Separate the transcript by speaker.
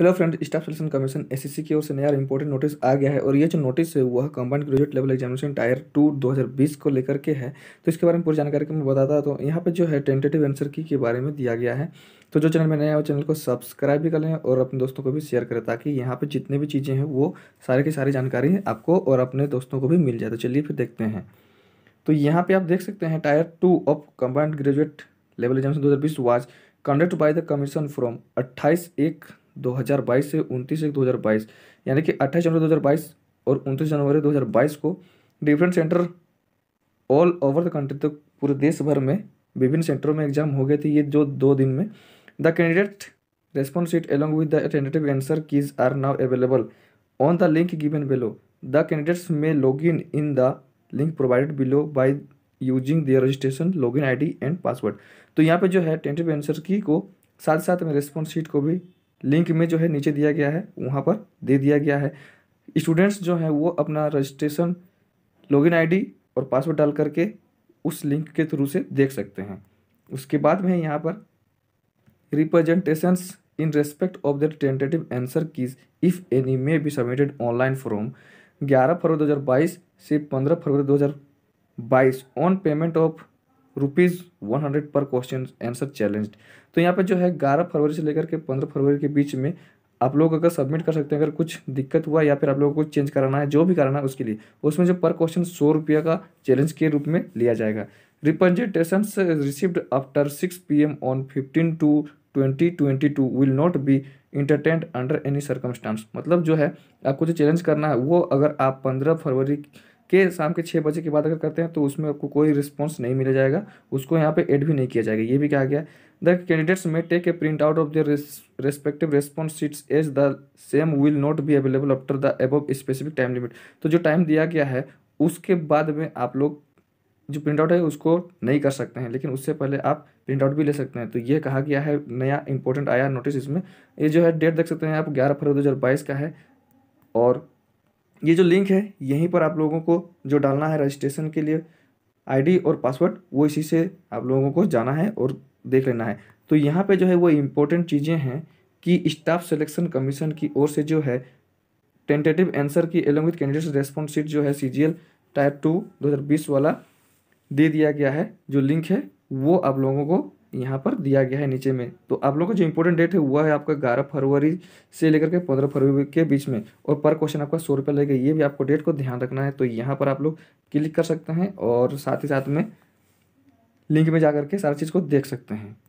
Speaker 1: hello friend staff selection commission SSC की ओर से नया इंपॉर्टेंट नोटिस आ गया है और ये जो नोटिस है वह combined graduate level examination tier two 2020 को लेकर के है तो इसके बारे में पूरी जानकारी मैं बताता तो यहाँ पे जो है टेंटेटिव आंसर की के बारे में दिया गया है तो जो चैनल में नया है चैनल को सब्सक्राइब भी कर लें और अपने दोस्तों को भी शेयर करें ताकि यहाँ पर जितनी भी चीज़ें हैं वो सारे की सारी जानकारी आपको और अपने दोस्तों को भी मिल जाए तो चलिए फिर देखते हैं तो यहाँ पर आप देख सकते हैं tier two of combined graduate level examination दो हज़ार was conducted by the commission from अट्ठाईस एक 2022 से 29 एक 2022 यानी कि 28 जनवरी 2022 और 29 जनवरी 2022 को different centre all over the country तक पूरे देश भर में विभिन्न सेंटरों में एग्जाम हो गए थे ये जो दो दिन में the candidate response sheet along with the answer keys are now available on the link given below the candidates may log in in the link provided below by using their registration log in ID and password तो यहाँ पे जो है tentative answer की को साथ साथ में रेस्पॉन्स शीट को भी लिंक में जो है नीचे दिया गया है वहाँ पर दे दिया गया है स्टूडेंट्स जो हैं वो अपना रजिस्ट्रेशन लॉगिन आईडी और पासवर्ड डाल करके उस लिंक के थ्रू से देख सकते हैं उसके बाद में यहाँ पर representations in respect of the tentative answer keys if any may be submitted online from 11 February 2022 से 15 February 2022 on payment of rupees one hundred per question answer challenge तो यहाँ पे जो है ग्यारह फरवरी से लेकर के पंद्रह फरवरी के बीच में आप लोग अगर सबमिट कर सकते हैं अगर कुछ दिक्कत हुआ या फिर आप लोगों को चेंज कराना है जो भी कराना है उसके लिए उसमें जो पर क्वेश्चन सौ रुपया का चैलेंज के रूप में लिया जाएगा representation received after six P M on fifteen two twenty twenty two will not be entertain under any circumstance मतलब जो है आपको जो चैलेंज करना है वो अगर आप पंद्रह फरवरी के शाम के छः बजे के बाद अगर करते हैं तो उसमें आपको कोई रिस्पॉन्स नहीं मिला जाएगा उसको यहाँ पर एड भी नहीं किया जाएगा ये भी कहा गया the candidates may take a print out of their respective response sheets as the same will not be available after the above specific time limit तो जो टाइम दिया गया है उसके बाद में आप लोग जो प्रिंट आउट है उसको नहीं कर सकते हैं लेकिन उससे पहले आप प्रिंट आउट भी ले सकते हैं तो ये कहा गया है नया इंपॉर्टेंट आया नोटिस इसमें ये जो है डेट देख सकते हैं आप ग्यारह फरवरी दो हज़ार बाईस का है और ये जो लिंक है यहीं पर आप लोगों को जो डालना है रजिस्ट्रेशन के लिए आईडी और पासवर्ड वो इसी से आप लोगों को जाना है और देख लेना है तो यहाँ पे जो है वो इम्पोर्टेंट चीज़ें हैं कि स्टाफ सिलेक्शन कमीशन की ओर से जो है tentative answer key along with candidates response sheet जो है C G L tier two दो हज़ार बीस वाला दे दिया गया है जो लिंक है वो आप लोगों को यहाँ पर दिया गया है नीचे में तो आप लोगों का जो इंपॉर्टेंट डेट है वह है आपका ग्यारह फरवरी से लेकर के पंद्रह फरवरी के बीच में और पर क्वेश्चन आपका सौ रुपये लगेगा ये भी आपको डेट को ध्यान रखना है तो यहाँ पर आप लोग क्लिक कर सकते हैं और साथ ही साथ में लिंक में जा करके सारी चीज़ को देख सकते हैं